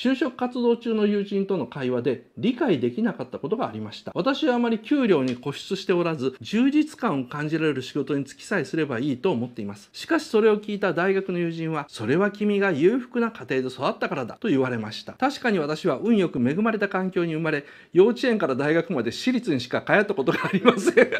就職活動中の友人との会話で理解できなかったことがありました。私はあまり給料に固執しておらず、充実感を感じられる仕事に就きさえすればいいと思っています。しかしそれを聞いた大学の友人は、それは君が裕福な家庭で育ったからだと言われました。確かに私は運よく恵まれた環境に生まれ、幼稚園から大学まで私立にしか通ったことがありません。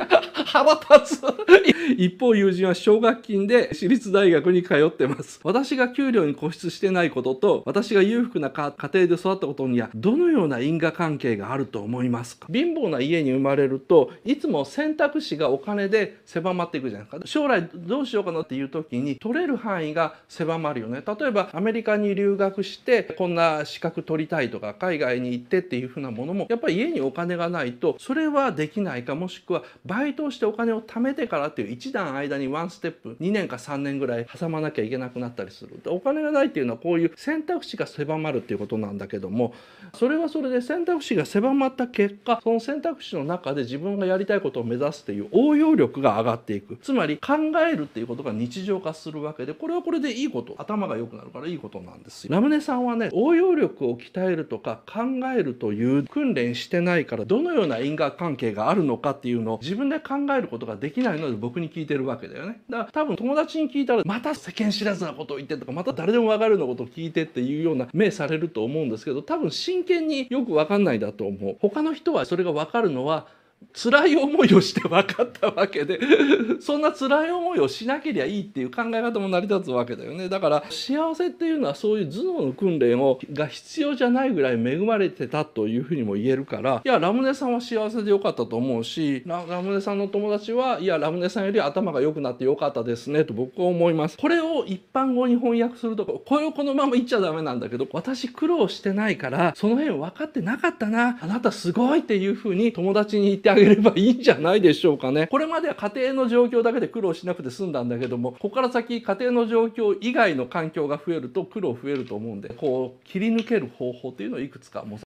腹立つ 一方友人は奨学金で私立大学に通ってます。私が給料に固執してないことと、私が裕福な家家庭で育ったことにはどのような因果関係があると思いますか貧乏な家に生まれるといつも選択肢がお金で狭まっていくじゃないですか将来どうしようかなっていう時に取れる範囲が狭まるよね例えばアメリカに留学してこんな資格取りたいとか海外に行ってっていう風なものもやっぱり家にお金がないとそれはできないかもしくはバイトをしてお金を貯めてからっていう一段間にワンステップ2年か3年ぐらい挟まなきゃいけなくなったりするお金がないっていうのはこういう選択肢が狭まるっていうことなんだけどもそれはそれで選択肢が狭まった結果その選択肢の中で自分がやりたいことを目指すっていう応用力が上がっていくつまり考えるっていうことが日常化するわけでこれはこれでいいこと頭が良くなるからいいことなんですよラムネさんはね応用力を鍛えるとか考えるという訓練してないからどのような因果関係があるのかっていうのを自分で考えることができないので僕に聞いてるわけだよねだから多分友達に聞いたらまた世間知らずなことを言ってとかまた誰でも分かるようなことを聞いてっていうような目されるると思うんですけど多分真剣によく分かんないだと思う他の人はそれが分かるのは辛い思いをして分かったわけで そんな辛い思いをしなけりゃいいっていう考え方も成り立つわけだよねだから幸せっていうのはそういう頭脳の訓練をが必要じゃないぐらい恵まれてたというふうにも言えるからいやラムネさんは幸せでよかったと思うしラムネさんの友達はいやラムネさんより頭が良くなってよかったですねと僕は思いますこれを一般語に翻訳するとこれをこのまま言っちゃダメなんだけど私苦労してないからその辺分かってなかったなあなたすごいっていうふうに友達に言ってあげればいいんじゃないでしょうかね。これまでは家庭の状況だけで苦労しなくて済んだんだけども、ここから先家庭の状況以外の環境が増えると苦労増えると思うんで、こう切り抜ける方法っていうのをいくつか模索